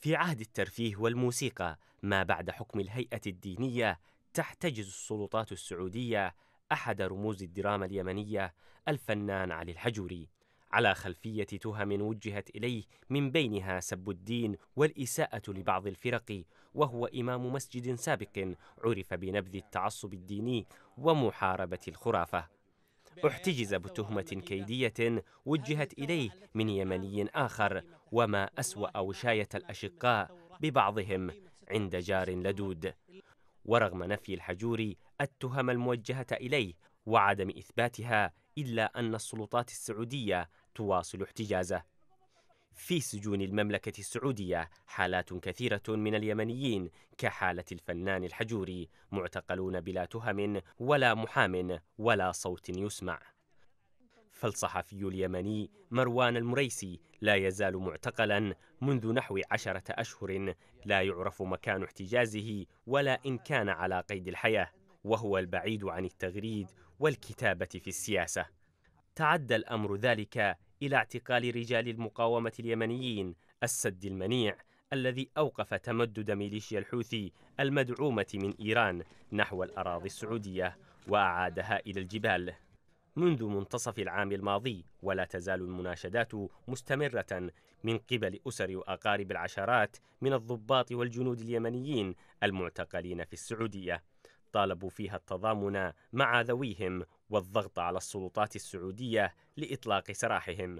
في عهد الترفيه والموسيقى ما بعد حكم الهيئة الدينية تحتجز السلطات السعودية أحد رموز الدراما اليمنية الفنان علي الحجوري على خلفية تهم وجهت إليه من بينها سب الدين والإساءة لبعض الفرق وهو إمام مسجد سابق عرف بنبذ التعصب الديني ومحاربة الخرافة احتجز بتهمة كيدية وجهت إليه من يمني آخر وما أسوأ وشاية الأشقاء ببعضهم عند جار لدود ورغم نفي الحجور التهم الموجهة إليه وعدم إثباتها إلا أن السلطات السعودية تواصل احتجازه في سجون المملكة السعودية حالات كثيرة من اليمنيين كحالة الفنان الحجوري معتقلون بلا تهم ولا محام ولا صوت يسمع فالصحفي اليمني مروان المريسي لا يزال معتقلا منذ نحو عشرة أشهر لا يعرف مكان احتجازه ولا إن كان على قيد الحياة وهو البعيد عن التغريد والكتابة في السياسة تعدى الأمر ذلك إلى اعتقال رجال المقاومة اليمنيين السد المنيع الذي أوقف تمدد ميليشيا الحوثي المدعومة من إيران نحو الأراضي السعودية وأعادها إلى الجبال منذ منتصف العام الماضي ولا تزال المناشدات مستمرة من قبل أسر وأقارب العشرات من الضباط والجنود اليمنيين المعتقلين في السعودية طالبوا فيها التضامن مع ذويهم والضغط على السلطات السعودية لإطلاق سراحهم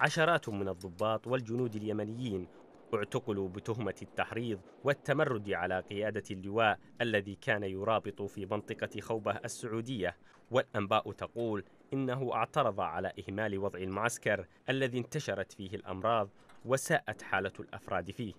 عشرات من الضباط والجنود اليمنيين اعتقلوا بتهمة التحريض والتمرد على قيادة اللواء الذي كان يرابط في منطقة خوبة السعودية والأنباء تقول إنه اعترض على إهمال وضع المعسكر الذي انتشرت فيه الأمراض وساءت حالة الأفراد فيه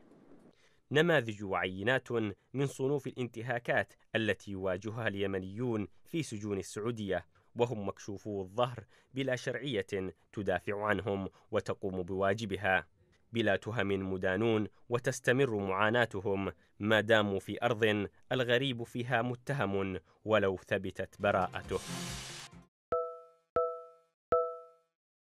نماذج وعينات من صنوف الانتهاكات التي يواجهها اليمنيون في سجون السعودية وهم مكشوفو الظهر بلا شرعية تدافع عنهم وتقوم بواجبها بلا تهم مدانون وتستمر معاناتهم ما داموا في أرض الغريب فيها متهم ولو ثبتت براءته